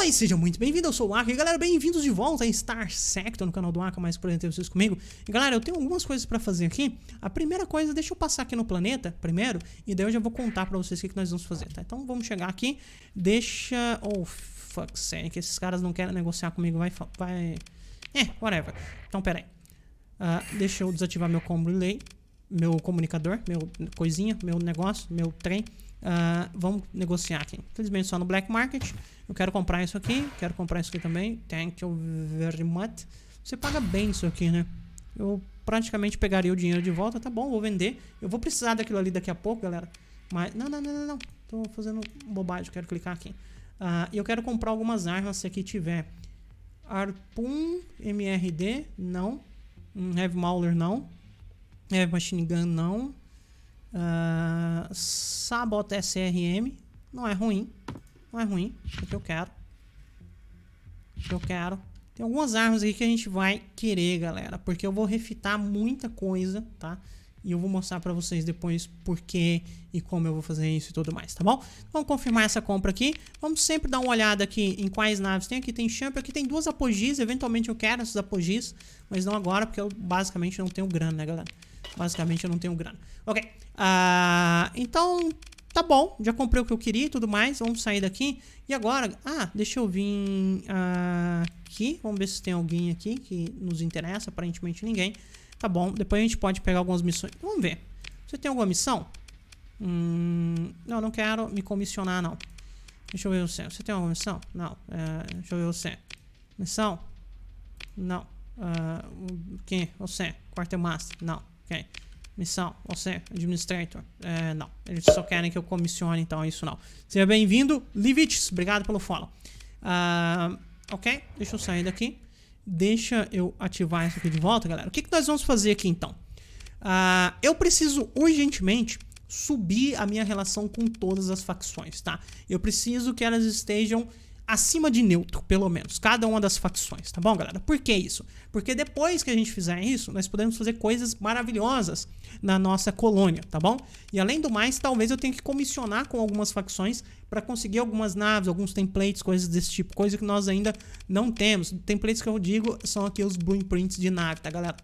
Olá e seja muito bem-vindo, eu sou o Aka e galera, bem-vindos de volta a Star Sector no canal do Aka, mais apresentei vocês comigo e, Galera, eu tenho algumas coisas pra fazer aqui A primeira coisa, deixa eu passar aqui no planeta primeiro E daí eu já vou contar pra vocês o que, que nós vamos fazer, tá? Então vamos chegar aqui, deixa... Oh, fuck sake, esses caras não querem negociar comigo, vai... vai... É, whatever Então, pera aí uh, Deixa eu desativar meu combo relay, meu comunicador, meu coisinha, meu negócio, meu trem Uh, vamos negociar aqui. Infelizmente só no black market. Eu quero comprar isso aqui, quero comprar isso aqui também. Thank you very much. Você paga bem isso aqui, né? Eu praticamente pegaria o dinheiro de volta. Tá bom, vou vender. Eu vou precisar daquilo ali daqui a pouco, galera. Mas, não, não, não, não, não. Tô fazendo bobagem, quero clicar aqui. Uh, eu quero comprar algumas armas se aqui tiver. Arpum, MRD, não. Heavy Mauler, não. Heavy Machine Gun, não. Uh, Sabota SRM. Não é ruim. Não é ruim. É o que eu quero. É o que eu quero. Tem algumas armas aqui que a gente vai querer, galera. Porque eu vou refitar muita coisa, tá? E eu vou mostrar pra vocês depois porquê e como eu vou fazer isso e tudo mais, tá bom? Vamos confirmar essa compra aqui. Vamos sempre dar uma olhada aqui em quais naves tem. Aqui tem champ, aqui tem duas apogis. Eventualmente eu quero essas apogis, mas não agora, porque eu basicamente não tenho grana, né, galera? Basicamente eu não tenho grana. Ok. Ah, então, tá bom. Já comprei o que eu queria e tudo mais. Vamos sair daqui. E agora... Ah, deixa eu vir ah, aqui. Vamos ver se tem alguém aqui que nos interessa. Aparentemente ninguém. Tá bom. Depois a gente pode pegar algumas missões. Vamos ver. Você tem alguma missão? Hum, não, não quero me comissionar, não. Deixa eu ver você. Você tem alguma missão? Não. Uh, deixa eu ver você. Missão? Não. Uh, ah, quem? Você. Quartermaster? Não. Ok. Missão, você, administrator. É, não, eles só querem que eu comissione, então isso não. Seja bem-vindo, Livites, obrigado pelo follow. Uh, ok, deixa eu sair daqui. Deixa eu ativar isso aqui de volta, galera. O que, que nós vamos fazer aqui, então? Uh, eu preciso urgentemente subir a minha relação com todas as facções, tá? Eu preciso que elas estejam acima de neutro, pelo menos, cada uma das facções, tá bom, galera? Por que isso? Porque depois que a gente fizer isso, nós podemos fazer coisas maravilhosas na nossa colônia, tá bom? E além do mais, talvez eu tenha que comissionar com algumas facções para conseguir algumas naves, alguns templates, coisas desse tipo, coisa que nós ainda não temos. Templates que eu digo são aqui os blueprints de nave, tá, galera?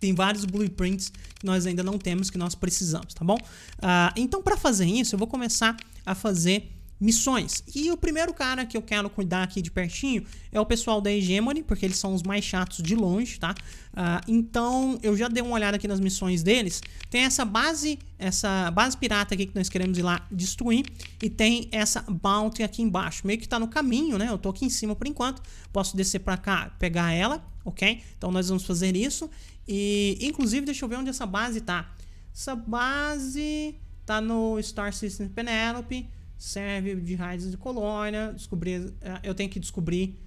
Tem vários blueprints que nós ainda não temos, que nós precisamos, tá bom? Ah, então, para fazer isso, eu vou começar a fazer missões. E o primeiro cara que eu quero cuidar aqui de pertinho é o pessoal da Hegemony, porque eles são os mais chatos de longe, tá? Uh, então, eu já dei uma olhada aqui nas missões deles. Tem essa base, essa base pirata aqui que nós queremos ir lá destruir. E tem essa bounty aqui embaixo. Meio que tá no caminho, né? Eu tô aqui em cima por enquanto. Posso descer pra cá, pegar ela, ok? Então, nós vamos fazer isso. E, inclusive, deixa eu ver onde essa base tá. Essa base tá no Star System Penelope serve de raiz de colônia, descobrir, eh, eu tenho que descobrir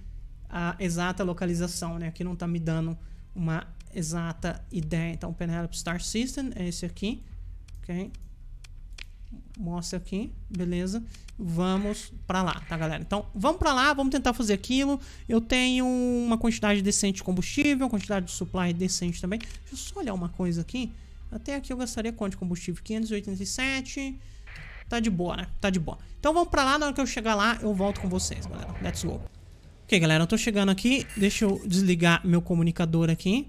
a exata localização, né? Aqui não está me dando uma exata ideia. Então, Penelope Star System é esse aqui, ok? Mostra aqui, beleza? Vamos para lá, tá, galera? Então, vamos para lá, vamos tentar fazer aquilo. Eu tenho uma quantidade decente de combustível, quantidade de supply decente também. Deixa eu só olhar uma coisa aqui. Até aqui eu gastaria quanto de combustível? 587... Tá de boa, né? Tá de boa. Então vamos pra lá, na hora que eu chegar lá, eu volto com vocês, galera. Let's go. Ok, galera, eu tô chegando aqui. Deixa eu desligar meu comunicador aqui.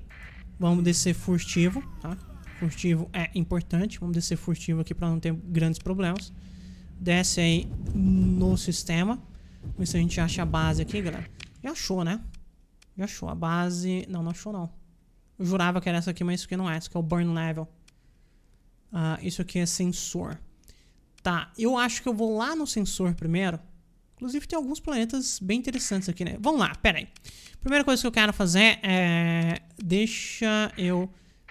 Vamos descer furtivo, tá? Furtivo é importante. Vamos descer furtivo aqui pra não ter grandes problemas. Desce aí no sistema. Vamos ver se a gente acha a base aqui, galera. Já achou, né? Já achou. A base... Não, não achou, não. Eu jurava que era essa aqui, mas isso aqui não é. Isso aqui é o burn level. Ah, isso aqui é sensor. Tá, eu acho que eu vou lá no sensor primeiro. Inclusive tem alguns planetas bem interessantes aqui, né? Vamos lá, pera aí. Primeira coisa que eu quero fazer é... Deixa eu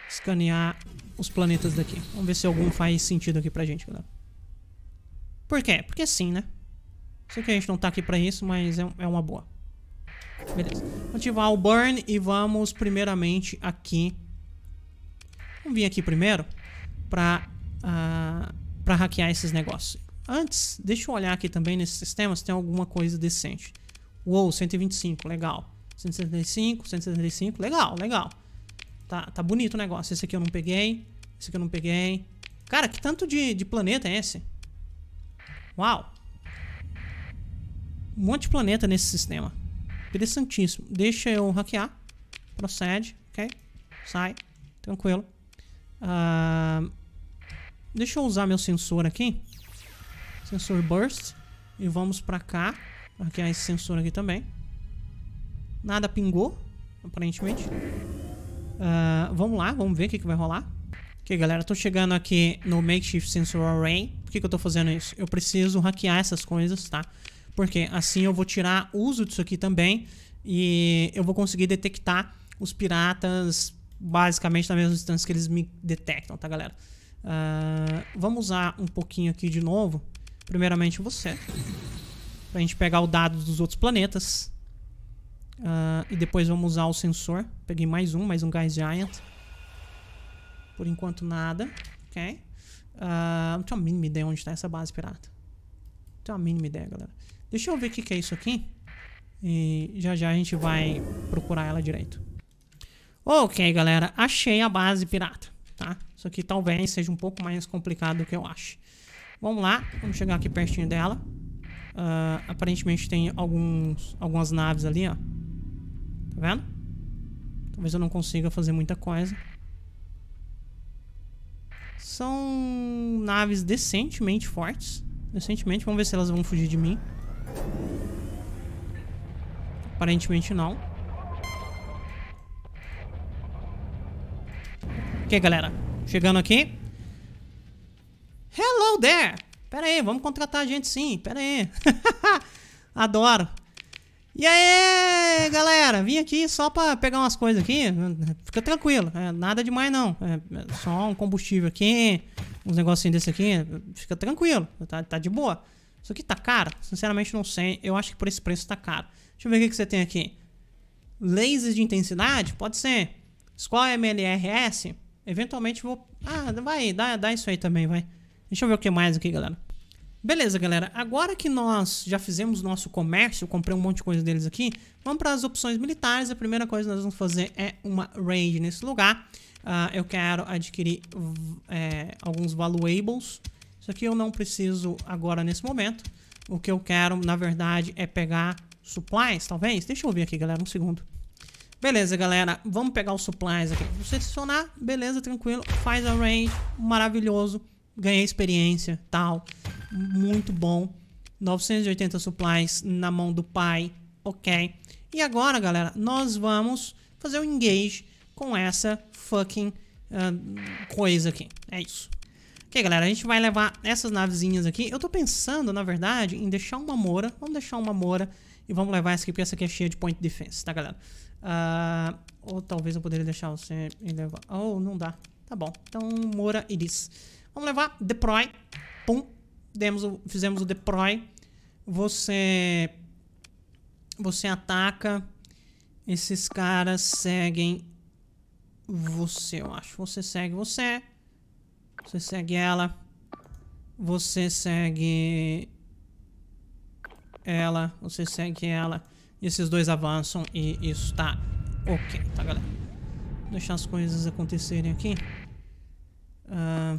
escanear os planetas daqui. Vamos ver se algum faz sentido aqui pra gente, galera. Por quê? Porque é sim, né? Sei que a gente não tá aqui pra isso, mas é, é uma boa. Beleza. ativar o burn e vamos primeiramente aqui... Vamos vir aqui primeiro pra... Uh para hackear esses negócios. Antes, deixa eu olhar aqui também nesses sistemas se tem alguma coisa decente. Uou, 125, legal. 175, 175, legal, legal. Tá, tá bonito o negócio. Esse aqui eu não peguei, esse aqui eu não peguei. Cara, que tanto de, de planeta é esse? Uau! Um monte de planeta nesse sistema. Interessantíssimo. Deixa eu hackear. Procede, ok? Sai. Tranquilo. Ahn... Uh... Deixa eu usar meu sensor aqui. Sensor Burst. E vamos pra cá. hackear é esse sensor aqui também. Nada pingou, aparentemente. Uh, vamos lá, vamos ver o que, que vai rolar. Ok, galera, tô chegando aqui no Makeshift Sensor Array. Por que, que eu tô fazendo isso? Eu preciso hackear essas coisas, tá? Porque assim eu vou tirar uso disso aqui também. E eu vou conseguir detectar os piratas basicamente na mesma distância que eles me detectam, tá, galera? Uh, vamos usar um pouquinho aqui de novo. Primeiramente você. Pra gente pegar o dado dos outros planetas. Uh, e depois vamos usar o sensor. Peguei mais um, mais um Guys Giant. Por enquanto nada. Ok. Uh, não tenho a mínima ideia onde está essa base pirata. Não tenho a mínima ideia, galera. Deixa eu ver o que, que é isso aqui. E já já a gente vai procurar ela direito. Ok, galera. Achei a base pirata, tá? Isso aqui talvez seja um pouco mais complicado do que eu acho. Vamos lá, vamos chegar aqui pertinho dela. Uh, aparentemente tem alguns, algumas naves ali, ó. Tá vendo? Talvez eu não consiga fazer muita coisa. São naves decentemente fortes. Decentemente. Vamos ver se elas vão fugir de mim. Aparentemente não. Ok, galera chegando aqui. Hello there! Pera aí, vamos contratar a gente sim, pera aí. Adoro. E aí, galera, vim aqui só pra pegar umas coisas aqui. Fica tranquilo, é, nada demais não. É, é, só um combustível aqui, uns negocinhos desse aqui. Fica tranquilo, tá, tá de boa. Isso aqui tá caro? Sinceramente não sei. Eu acho que por esse preço tá caro. Deixa eu ver o que, que você tem aqui. Lasers de intensidade? Pode ser. Score é MLRS? Eventualmente vou... Ah, vai, dá, dá isso aí também, vai. Deixa eu ver o que mais aqui, galera. Beleza, galera. Agora que nós já fizemos nosso comércio, comprei um monte de coisa deles aqui, vamos para as opções militares. A primeira coisa que nós vamos fazer é uma raid nesse lugar. Uh, eu quero adquirir é, alguns valuables. Isso aqui eu não preciso agora nesse momento. O que eu quero, na verdade, é pegar supplies, talvez. Deixa eu ver aqui, galera, um segundo. Beleza, galera. Vamos pegar os supplies aqui. Vou selecionar. Beleza, tranquilo. Faz a range. Maravilhoso. Ganhei experiência, tal. Muito bom. 980 supplies na mão do pai. Ok. E agora, galera, nós vamos fazer o um engage com essa fucking uh, coisa aqui. É isso. Ok, galera, a gente vai levar essas navezinhas aqui. Eu tô pensando, na verdade, em deixar uma mora. Vamos deixar uma mora. E vamos levar essa aqui, porque essa aqui é cheia de point defense, tá, galera? Uh, ou talvez eu poderia deixar você e levar... Oh, não dá. Tá bom. Então, Moura Iris. Vamos levar deploy. Pum. Demos o, fizemos o deploy. Você... Você ataca. Esses caras seguem você, eu acho. Você segue você. Você segue ela. Você segue ela, você segue ela. E esses dois avançam e isso tá ok, tá galera? Vou deixar as coisas acontecerem aqui. Uh,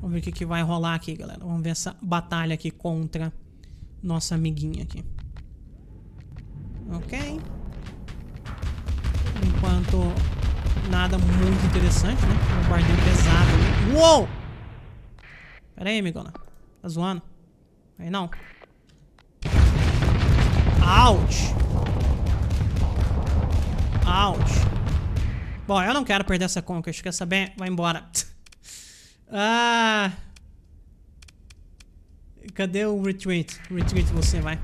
vamos ver o que, que vai rolar aqui, galera. Vamos ver essa batalha aqui contra nossa amiguinha aqui. Ok. Enquanto nada muito interessante, né? Um guardião pesado ali. Uou! Pera aí, amigona. Tá zoando? Aí não. Out. Out. Bom, eu não quero perder essa conquest, quer saber? Vai embora. ah... Cadê o retreat? Retreat você, vai.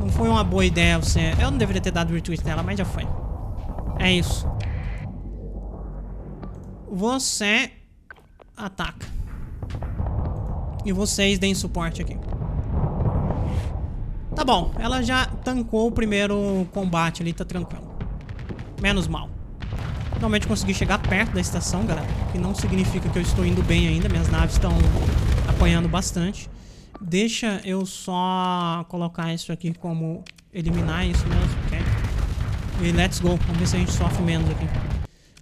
Não foi uma boa ideia você... Eu não deveria ter dado retweet nela, mas já foi. É isso. Você... Ataca e vocês deem suporte aqui. Tá bom, ela já tancou o primeiro combate ali, tá tranquilo. Menos mal. Finalmente consegui chegar perto da estação, galera. Que não significa que eu estou indo bem ainda. Minhas naves estão apanhando bastante. Deixa eu só colocar isso aqui como eliminar isso mesmo, ok? E let's go. Vamos ver se a gente sofre menos aqui.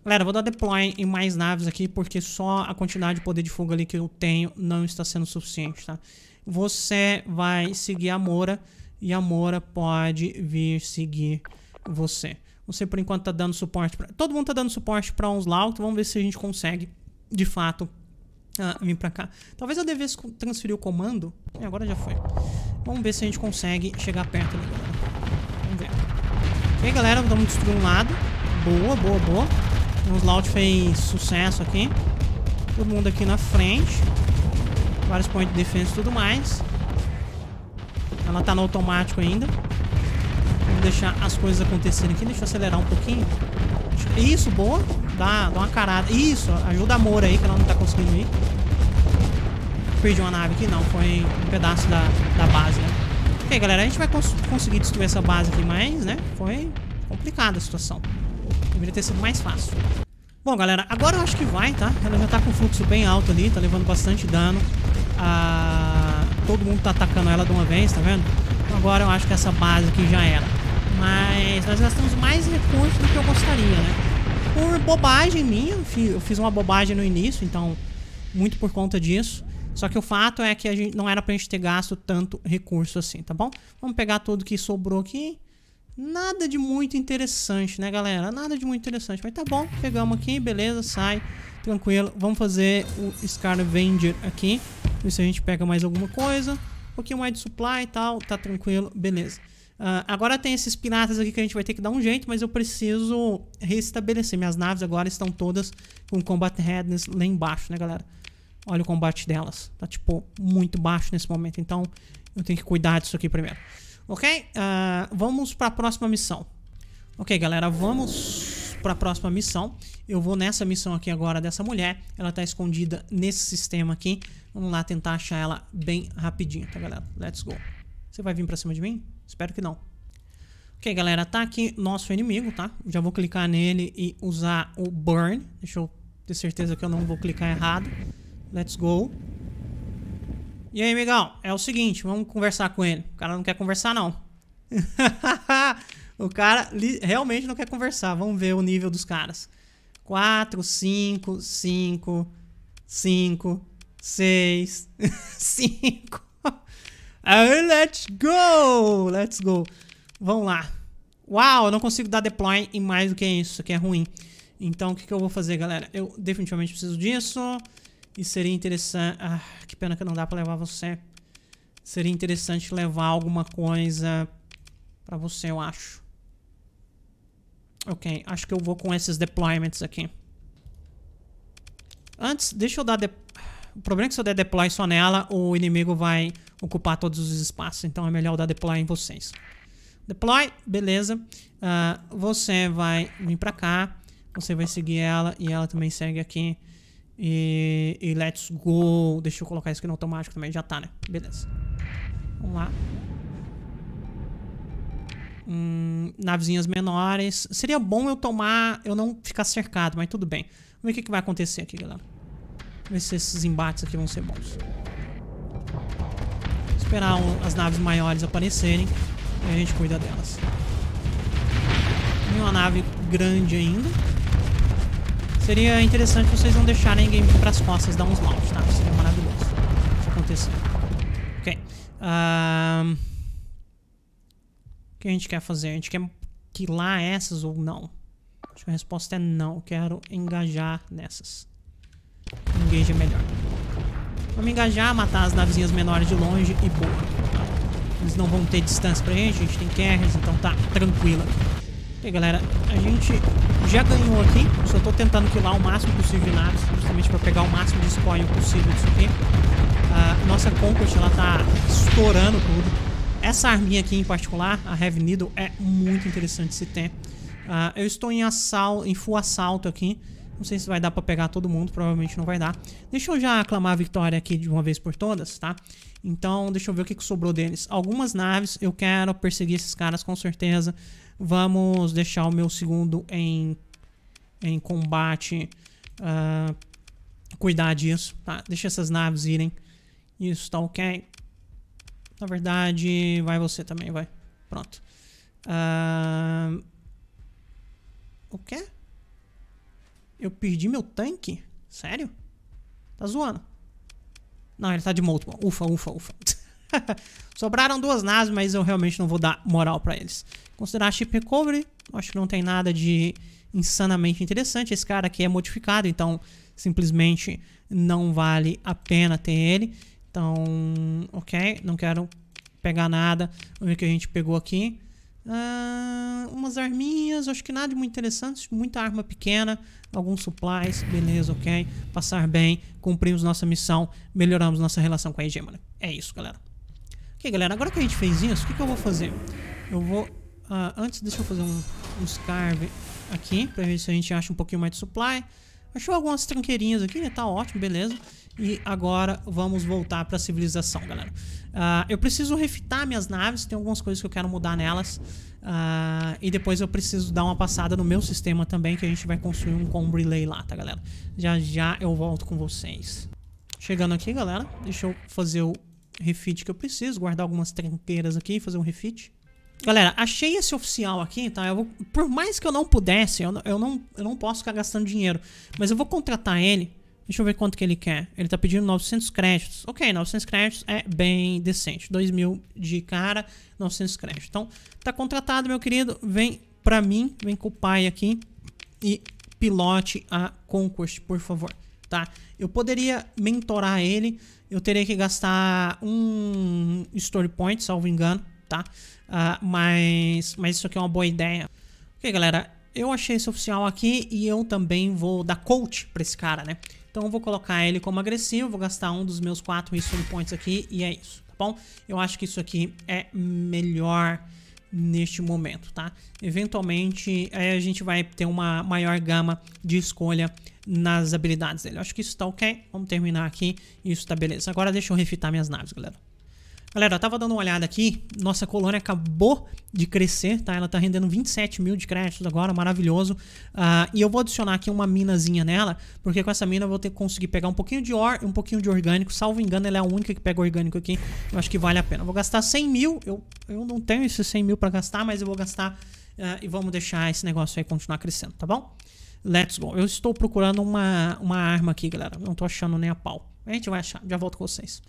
Galera, vou dar deploy em mais naves aqui, porque só a quantidade de poder de fogo ali que eu tenho não está sendo suficiente, tá? Você vai seguir a Moura, e a Moura pode vir seguir você. Você, por enquanto, tá dando suporte pra... Todo mundo tá dando suporte pra uns Laut, vamos ver se a gente consegue, de fato, uh, vir pra cá. Talvez eu devesse transferir o comando. E agora já foi. Vamos ver se a gente consegue chegar perto ali, galera. Vamos ver. Ok, galera, vamos destruir um lado. Boa, boa, boa. O Slaut fez sucesso aqui. Todo mundo aqui na frente. Vários pontos de defesa e tudo mais. Ela tá no automático ainda. Vamos deixar as coisas acontecerem aqui. Deixa eu acelerar um pouquinho. Isso, boa. Dá, dá uma carada. Isso, ajuda a Moura aí, que ela não tá conseguindo ir. Perdi uma nave aqui, não. Foi um pedaço da, da base, né? Ok, galera, a gente vai cons conseguir destruir essa base aqui, mas, né? Foi complicada a situação. Deveria ter sido mais fácil. Bom, galera, agora eu acho que vai, tá? Ela já tá com fluxo bem alto ali, tá levando bastante dano. Ah, todo mundo tá atacando ela de uma vez, tá vendo? Então agora eu acho que essa base aqui já era. Mas nós gastamos mais recursos do que eu gostaria, né? Por bobagem minha, eu fiz uma bobagem no início, então muito por conta disso. Só que o fato é que a gente, não era pra gente ter gasto tanto recurso assim, tá bom? Vamos pegar tudo que sobrou aqui. Nada de muito interessante, né, galera? Nada de muito interessante. Mas tá bom, pegamos aqui, beleza, sai. Tranquilo. Vamos fazer o Scarvenger aqui. Ver se a gente pega mais alguma coisa. Um pouquinho mais de supply e tal, tá tranquilo, beleza. Uh, agora tem esses piratas aqui que a gente vai ter que dar um jeito, mas eu preciso restabelecer. Minhas naves agora estão todas com Combat Redness lá embaixo, né, galera? Olha o combate delas. Tá, tipo, muito baixo nesse momento. Então, eu tenho que cuidar disso aqui primeiro. Ok? Uh, vamos para a próxima missão. Ok, galera, vamos para a próxima missão. Eu vou nessa missão aqui agora dessa mulher. Ela está escondida nesse sistema aqui. Vamos lá tentar achar ela bem rapidinho, tá, galera? Let's go. Você vai vir para cima de mim? Espero que não. Ok, galera, tá aqui nosso inimigo, tá? Já vou clicar nele e usar o Burn. Deixa eu ter certeza que eu não vou clicar errado. Let's go. E aí, amigão, é o seguinte, vamos conversar com ele. O cara não quer conversar, não. o cara realmente não quer conversar. Vamos ver o nível dos caras. 4, 5, 5, 5, 6, 5. Let's go! Let's go. Vamos lá. Uau, eu não consigo dar deploy em mais do que isso. Isso aqui é ruim. Então, o que, que eu vou fazer, galera? Eu definitivamente preciso disso. E seria interessante... Ah, que pena que não dá pra levar você. Seria interessante levar alguma coisa pra você, eu acho. Ok, acho que eu vou com esses deployments aqui. Antes, deixa eu dar... De... O problema é que se eu der deploy só nela, o inimigo vai ocupar todos os espaços. Então é melhor eu dar deploy em vocês. Deploy, beleza. Uh, você vai vir pra cá. Você vai seguir ela e ela também segue aqui. E, e let's go. Deixa eu colocar isso aqui no automático também. Já tá, né? Beleza. Vamos lá. Hum, navezinhas menores. Seria bom eu tomar... Eu não ficar cercado, mas tudo bem. Vamos ver o que, que vai acontecer aqui, galera. Vamos ver se esses embates aqui vão ser bons. esperar um, as naves maiores aparecerem. E a gente cuida delas. Tem uma nave grande ainda. Seria interessante vocês não deixarem ninguém vir as costas dar uns maus, tá? Seria maravilhoso. Isso acontecer. Ok. Um... O que a gente quer fazer? A gente quer quilar essas ou não? Acho que a resposta é não. Quero engajar nessas. Engage é melhor. Vamos engajar, matar as navezinhas menores de longe e boa. Eles não vão ter distância pra gente, a gente tem carries, então tá tranquilo aqui. Ok, galera, a gente já ganhou aqui. Só tô tentando killar o máximo possível de naves, justamente para pegar o máximo de spoil possível disso aqui. A nossa Conquest, ela tá estourando tudo. Essa arminha aqui em particular, a Heavy Needle, é muito interessante se ter. Uh, eu estou em, assal em full assalto aqui. Não sei se vai dar pra pegar todo mundo, provavelmente não vai dar. Deixa eu já aclamar a vitória aqui de uma vez por todas, tá? Então, deixa eu ver o que, que sobrou deles. Algumas naves, eu quero perseguir esses caras com certeza. Vamos deixar o meu segundo em, em combate. Uh, cuidar disso, tá? Deixa essas naves irem. Isso, tá ok. Na verdade, vai você também, vai. Pronto. Uh... O quê? Eu perdi meu tanque? Sério? Tá zoando. Não, ele tá de multiple. Ufa, ufa, ufa. Sobraram duas naves, mas eu realmente não vou dar moral pra eles. Considerar chip recovery. Acho que não tem nada de insanamente interessante. Esse cara aqui é modificado, então simplesmente não vale a pena ter ele. Então, ok, não quero pegar nada. Vamos ver o que a gente pegou aqui. Uh, umas arminhas, acho que nada de muito interessante, muita arma pequena, alguns supplies, beleza, ok. Passar bem, cumprimos nossa missão, melhoramos nossa relação com a hegemona. É isso, galera. Ok, galera, agora que a gente fez isso, o que, que eu vou fazer? Eu vou... Uh, antes, deixa eu fazer um, um scarve aqui, pra ver se a gente acha um pouquinho mais de supply. Achou algumas tranqueirinhas aqui, né? Tá ótimo, beleza. E agora vamos voltar pra civilização, galera. Uh, eu preciso refitar minhas naves, tem algumas coisas que eu quero mudar nelas. Uh, e depois eu preciso dar uma passada no meu sistema também, que a gente vai construir um com relay lá, tá, galera? Já já eu volto com vocês. Chegando aqui, galera, deixa eu fazer o refit que eu preciso, guardar algumas tranqueiras aqui, fazer um refit. Galera, achei esse oficial aqui, tá? Eu vou, por mais que eu não pudesse, eu, eu, não, eu não posso ficar gastando dinheiro. Mas eu vou contratar ele. Deixa eu ver quanto que ele quer. Ele tá pedindo 900 créditos. Ok, 900 créditos é bem decente. 2 mil de cara, 900 créditos. Então, tá contratado, meu querido. Vem pra mim, vem com o pai aqui e pilote a Conquest, por favor tá? Eu poderia mentorar ele, eu teria que gastar um story point, salvo engano, tá? Uh, mas, mas isso aqui é uma boa ideia. Ok, galera, eu achei esse oficial aqui e eu também vou dar coach pra esse cara, né? Então eu vou colocar ele como agressivo, vou gastar um dos meus quatro story points aqui e é isso, tá bom? Eu acho que isso aqui é melhor neste momento, tá? Eventualmente, aí eh, a gente vai ter uma maior gama de escolha nas habilidades dele. Eu acho que isso tá ok. Vamos terminar aqui. Isso tá beleza. Agora deixa eu refitar minhas naves, galera. Galera, eu tava dando uma olhada aqui, nossa colônia acabou de crescer, tá? Ela tá rendendo 27 mil de créditos agora, maravilhoso. Uh, e eu vou adicionar aqui uma minazinha nela, porque com essa mina eu vou ter que conseguir pegar um pouquinho de or e um pouquinho de orgânico. Salvo engano, ela é a única que pega orgânico aqui. Eu acho que vale a pena. Eu vou gastar 100 mil, eu, eu não tenho esses 100 mil pra gastar, mas eu vou gastar uh, e vamos deixar esse negócio aí continuar crescendo, tá bom? Let's go. Eu estou procurando uma, uma arma aqui, galera. Não estou achando nem a pau. A gente vai achar. Já volto com vocês.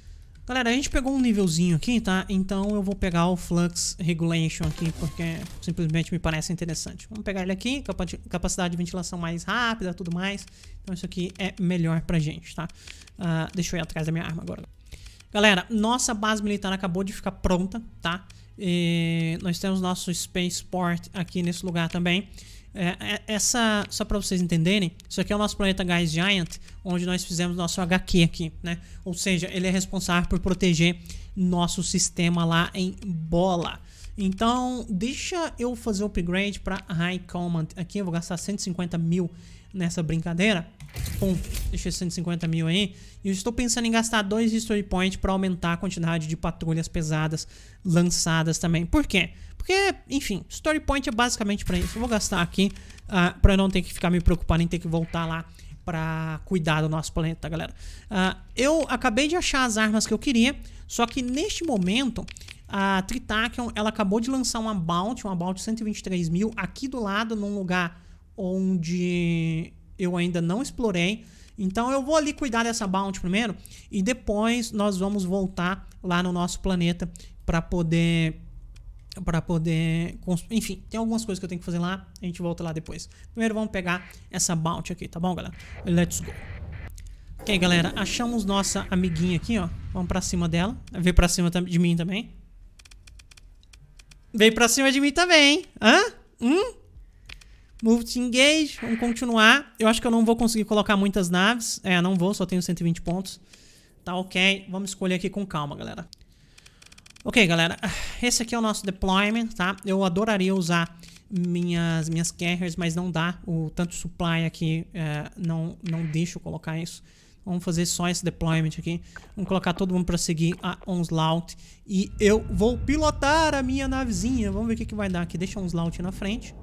Galera, a gente pegou um nívelzinho aqui, tá? Então eu vou pegar o Flux Regulation aqui, porque simplesmente me parece interessante. Vamos pegar ele aqui, capacidade de ventilação mais rápida, tudo mais. Então isso aqui é melhor pra gente, tá? Uh, deixa eu ir atrás da minha arma agora. Galera, nossa base militar acabou de ficar pronta, tá? E nós temos nosso spaceport aqui nesse lugar também. É, é essa, só para vocês entenderem, isso aqui é o nosso planeta Guys Giant, onde nós fizemos nosso HQ aqui, né? Ou seja, ele é responsável por proteger nosso sistema lá em bola. Então, deixa eu fazer o upgrade para High Command aqui, eu vou gastar 150 mil nessa brincadeira. Pum, deixei 150 mil aí. E eu estou pensando em gastar dois History points para aumentar a quantidade de patrulhas pesadas lançadas também. Por quê? Porque, enfim, Story Point é basicamente para isso. Eu vou gastar aqui uh, ah, para não ter que ficar me preocupando em ter que voltar lá para cuidar do nosso planeta, galera? Uh, eu acabei de achar as armas que eu queria, só que neste momento a Tritachion, ela acabou de lançar uma bounty, uma bounty 123 mil aqui do lado, num lugar onde eu ainda não explorei. Então eu vou ali cuidar dessa bounty primeiro e depois nós vamos voltar lá no nosso planeta para poder para poder, enfim, tem algumas coisas que eu tenho que fazer lá, a gente volta lá depois. Primeiro vamos pegar essa bounty aqui, tá bom, galera? Let's go. OK, galera, achamos nossa amiguinha aqui, ó. Vamos para cima dela. Veio para cima de mim também. Veio para cima de mim também, hein? Hã? Hum? Move to engage, vamos continuar. Eu acho que eu não vou conseguir colocar muitas naves. É, não vou, só tenho 120 pontos. Tá ok, vamos escolher aqui com calma, galera. Ok, galera, esse aqui é o nosso deployment, tá? Eu adoraria usar minhas, minhas carriers, mas não dá. O tanto supply aqui é, não, não deixa eu colocar isso. Vamos fazer só esse deployment aqui. Vamos colocar todo mundo para seguir a Onslaught. E eu vou pilotar a minha navezinha. Vamos ver o que, que vai dar aqui. Deixa a Onslaught na frente.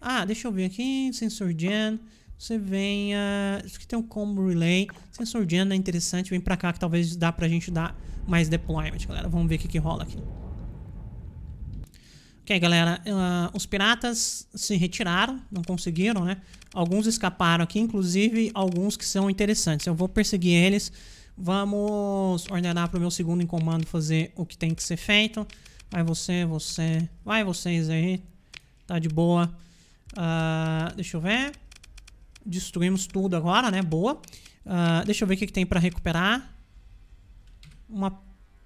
Ah, deixa eu ver aqui, sensor gen. Você vem, isso acho que tem um combo relay. Sensor gen é interessante, vem pra cá que talvez dá pra gente dar mais deployment, galera. Vamos ver o que, que rola aqui. Ok, galera, uh, os piratas se retiraram, não conseguiram, né? Alguns escaparam aqui, inclusive alguns que são interessantes. Eu vou perseguir eles. Vamos ordenar para o meu segundo em comando fazer o que tem que ser feito. Vai você, você, vai vocês aí. Tá de boa. Uh, deixa eu ver. Destruímos tudo agora, né? Boa. Uh, deixa eu ver o que, que tem pra recuperar. Uma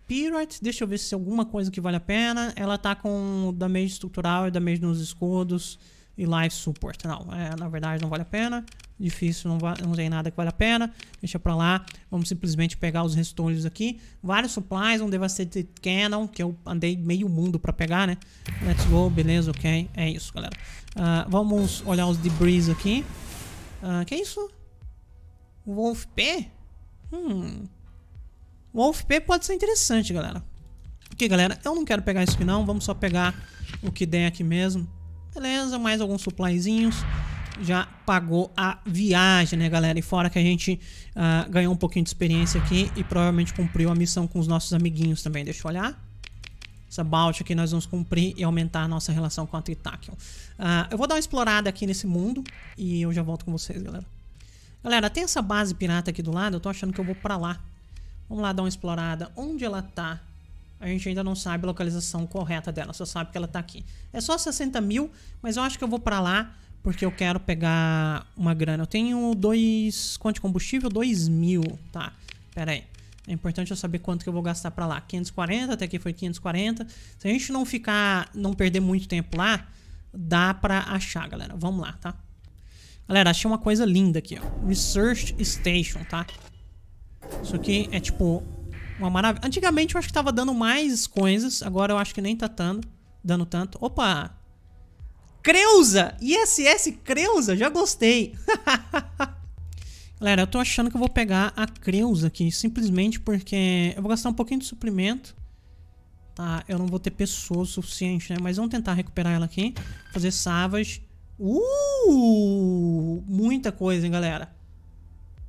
Pirate. Deixa eu ver se alguma coisa que vale a pena. Ela tá com damage estrutural e damage nos escudos e life support. Não, é, na verdade não vale a pena difícil, não, vai, não tem nada que vale a pena, deixa pra lá, vamos simplesmente pegar os restolhos aqui, vários supplies, um Devastated Cannon, que eu andei meio mundo pra pegar, né, let's go, beleza, ok, é isso, galera, uh, vamos olhar os debris aqui, uh, que é isso? Wolf P? Hum, Wolf P pode ser interessante, galera, ok, galera, eu não quero pegar isso aqui não, vamos só pegar o que der aqui mesmo, beleza, mais alguns supplyzinhos, já pagou a viagem, né, galera? E fora que a gente uh, ganhou um pouquinho de experiência aqui e provavelmente cumpriu a missão com os nossos amiguinhos também. Deixa eu olhar. Essa balde aqui nós vamos cumprir e aumentar a nossa relação com a Tritakion. Uh, eu vou dar uma explorada aqui nesse mundo e eu já volto com vocês, galera. Galera, tem essa base pirata aqui do lado, eu tô achando que eu vou pra lá. Vamos lá dar uma explorada. Onde ela tá? A gente ainda não sabe a localização correta dela, só sabe que ela tá aqui. É só 60 mil, mas eu acho que eu vou pra lá porque eu quero pegar uma grana. Eu tenho dois. Quanto de combustível? dois mil. Tá, pera aí. É importante eu saber quanto que eu vou gastar para lá. 540, até aqui foi 540. Se a gente não ficar, não perder muito tempo lá, dá para achar, galera. Vamos lá, tá? Galera, achei uma coisa linda aqui, ó. Research Station, tá? Isso aqui é tipo uma maravilha. Antigamente eu acho que tava dando mais coisas, agora eu acho que nem tá dando, dando tanto. Opa! Creuza! ISS Creuza, já gostei. Galera, eu tô achando que eu vou pegar a Creuza aqui, simplesmente porque eu vou gastar um pouquinho de suprimento. Tá, eu não vou ter pessoas suficiente, né? Mas vamos tentar recuperar ela aqui. Fazer savas. Uh! Muita coisa, hein, galera?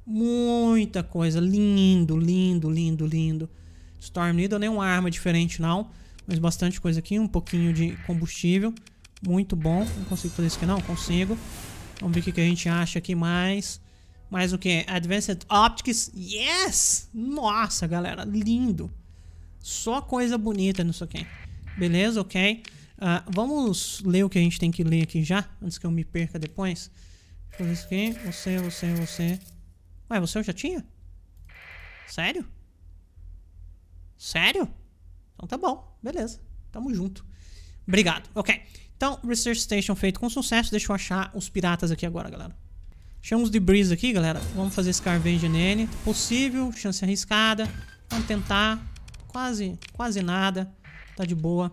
Muita coisa. Lindo, lindo, lindo, lindo. Storm Needle, nenhuma arma diferente, não. Mas bastante coisa aqui. Um pouquinho de combustível muito bom. Não consigo fazer isso aqui não, consigo. Vamos ver o que, que a gente acha aqui mais. Mais o que? Advanced Optics. Yes! Nossa, galera, lindo. Só coisa bonita nisso aqui. Beleza, ok. Uh, vamos ler o que a gente tem que ler aqui já, antes que eu me perca depois. Deixa eu fazer isso aqui. Você, você, você. Ué, você eu é já tinha? Sério? Sério? Então tá bom, beleza. Tamo junto. Obrigado. Ok. Então, Research Station feito com sucesso. Deixa eu achar os piratas aqui agora, galera. Chamamos de Breeze aqui, galera. Vamos fazer Scarvenge nele. Possível, chance arriscada. Vamos tentar. Quase, quase nada. Tá de boa.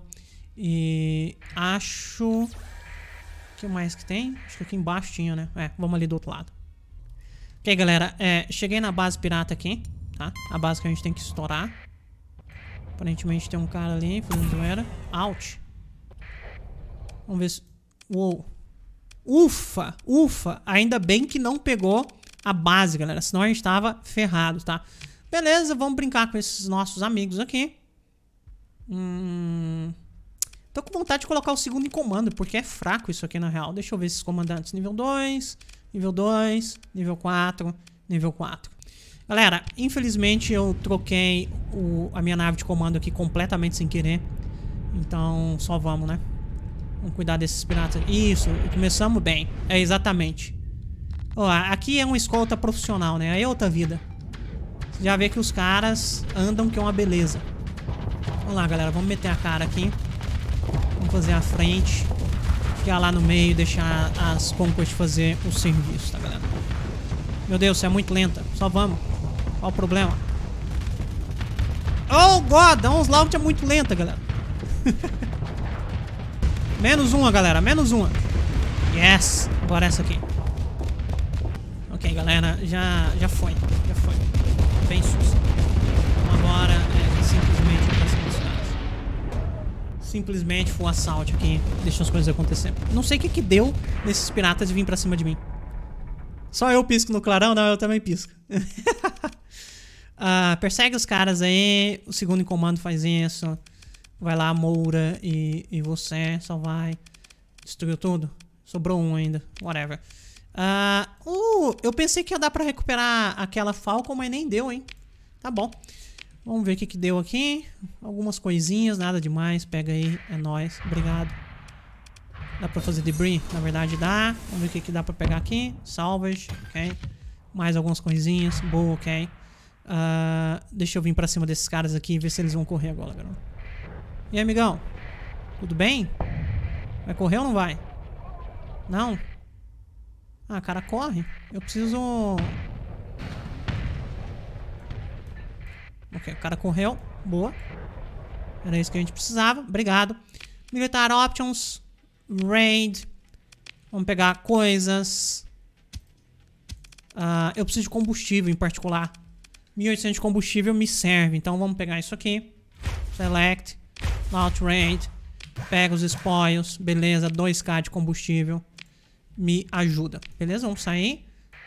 E acho... O que mais que tem? Acho que aqui embaixo tinha, né? É, vamos ali do outro lado. Ok, galera. É, cheguei na base pirata aqui, tá? A base que a gente tem que estourar. Aparentemente tem um cara ali fazendo zoeira. Out. Vamos ver se... Uou. Ufa, ufa. Ainda bem que não pegou a base, galera. Senão a gente tava ferrado, tá? Beleza, vamos brincar com esses nossos amigos aqui. Hum... Tô com vontade de colocar o segundo em comando, porque é fraco isso aqui na real. Deixa eu ver esses comandantes. Nível 2, nível 2, nível 4, nível 4. Galera, infelizmente eu troquei o, a minha nave de comando aqui completamente sem querer. Então, só vamos, né? Vamos cuidar desses piratas. Isso, começamos bem. É, exatamente. Ó, aqui é uma escolta profissional, né? Aí é outra vida. Você já vê que os caras andam que é uma beleza. Vamos lá, galera. Vamos meter a cara aqui. Vamos fazer a frente. Ficar lá no meio e deixar as Conquest fazer o serviço, tá, galera? Meu Deus, você é muito lenta. Só vamos. Qual o problema? Oh, God! A Onslaught é muito lenta, galera. Menos uma, galera. Menos uma. Yes. Agora essa aqui. Ok, galera. Já, já foi. Já foi. Bem susto. Então agora é simplesmente pra cima dos caras. Simplesmente foi o assalto aqui. Deixa as coisas acontecer. Não sei o que que deu nesses piratas de vir pra cima de mim. Só eu pisco no clarão? Não, eu também pisco. uh, persegue os caras aí. O segundo em comando faz isso. Vai lá Moura e, e você só vai. Destruiu tudo? Sobrou um ainda. Whatever. Uh, uh, eu pensei que ia dar pra recuperar aquela Falcon, mas nem deu, hein? Tá bom. Vamos ver o que, que deu aqui. Algumas coisinhas, nada demais. Pega aí, é nóis. Obrigado. Dá pra fazer debris? Na verdade dá. Vamos ver o que, que dá pra pegar aqui. Salvage, ok. Mais algumas coisinhas. Boa, ok. Uh, deixa eu vir pra cima desses caras aqui e ver se eles vão correr agora, garoto. E aí, amigão? Tudo bem? Vai correr ou não vai? Não? Ah, cara, corre. Eu preciso... Ok, o cara correu. Boa. Era isso que a gente precisava. Obrigado. Militar Options. Raid. Vamos pegar coisas. Uh, eu preciso de combustível em particular. 1800 de combustível me serve. Então vamos pegar isso aqui. Select. Outrange. Pega os spoils. Beleza, 2k de combustível. Me ajuda. Beleza? Vamos sair.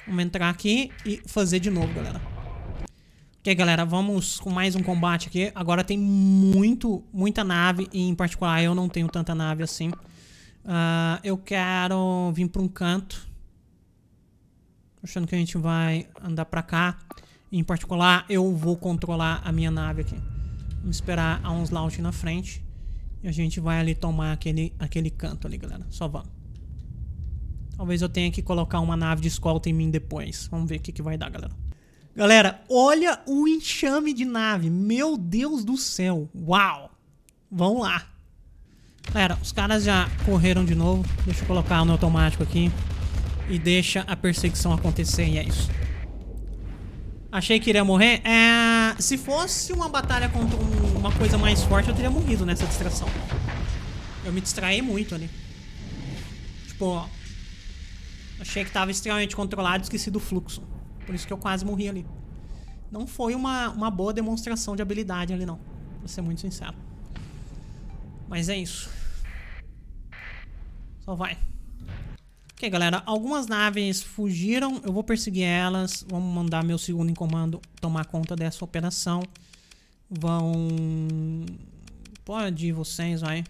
Vamos entrar aqui e fazer de novo, galera. Ok, galera, vamos com mais um combate aqui. Agora tem muito, muita nave e em particular eu não tenho tanta nave assim. Uh, eu quero vir para um canto. Achando que a gente vai andar para cá. Em particular, eu vou controlar a minha nave aqui esperar a uns launch na frente. E a gente vai ali tomar aquele, aquele canto ali, galera. Só vamos. Talvez eu tenha que colocar uma nave de escolta em mim depois. Vamos ver o que, que vai dar, galera. Galera, olha o enxame de nave. Meu Deus do céu. Uau. Vamos lá. Galera, os caras já correram de novo. Deixa eu colocar no automático aqui. E deixa a perseguição acontecer e é isso. Achei que iria morrer. É... Se fosse uma batalha contra um... uma coisa mais forte, eu teria morrido nessa distração. Eu me distraí muito ali. Tipo, achei que tava extremamente controlado e esqueci do fluxo. Por isso que eu quase morri ali. Não foi uma, uma boa demonstração de habilidade ali, não. Pra ser muito sincero. Mas é isso. Só vai. Ok, galera, algumas naves fugiram, eu vou perseguir elas, vamos mandar meu segundo em comando tomar conta dessa operação. Vão... Pode ir vocês, vai.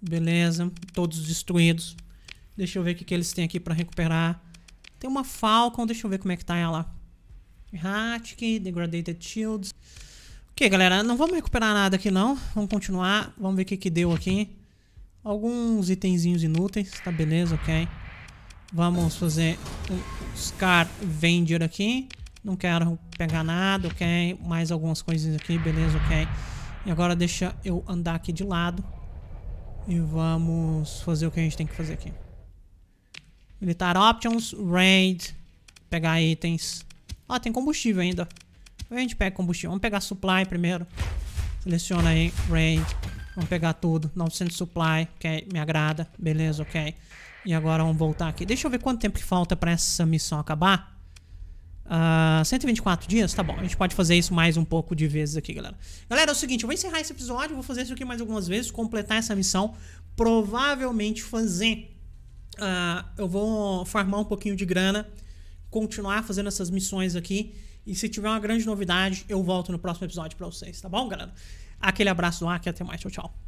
Beleza, todos destruídos. Deixa eu ver o que, que eles têm aqui pra recuperar. Tem uma Falcon, deixa eu ver como é que tá ela. Hatic, Degraded Shields. Ok, galera, não vamos recuperar nada aqui não. Vamos continuar, vamos ver o que, que deu aqui. Alguns itenzinhos inúteis, tá beleza, ok. Vamos fazer um Scar Vender aqui. Não quero pegar nada, ok? Mais algumas coisinhas aqui, beleza, ok? E agora deixa eu andar aqui de lado. E vamos fazer o que a gente tem que fazer aqui. Militar Options, Raid. Pegar itens. Ah, tem combustível ainda. A gente pega combustível. Vamos pegar Supply primeiro. Seleciona aí, Raid. Vamos pegar tudo. 900 Supply, ok? Me agrada. Beleza, ok? E agora vamos voltar aqui. Deixa eu ver quanto tempo que falta pra essa missão acabar. Uh, ah, 124 dias? Tá bom, a gente pode fazer isso mais um pouco de vezes aqui, galera. Galera, é o seguinte, eu vou encerrar esse episódio, vou fazer isso aqui mais algumas vezes, completar essa missão. Provavelmente fazer... Uh, eu vou farmar um pouquinho de grana, continuar fazendo essas missões aqui. E se tiver uma grande novidade, eu volto no próximo episódio pra vocês, tá bom, galera? Aquele abraço do ar e até mais. Tchau, tchau.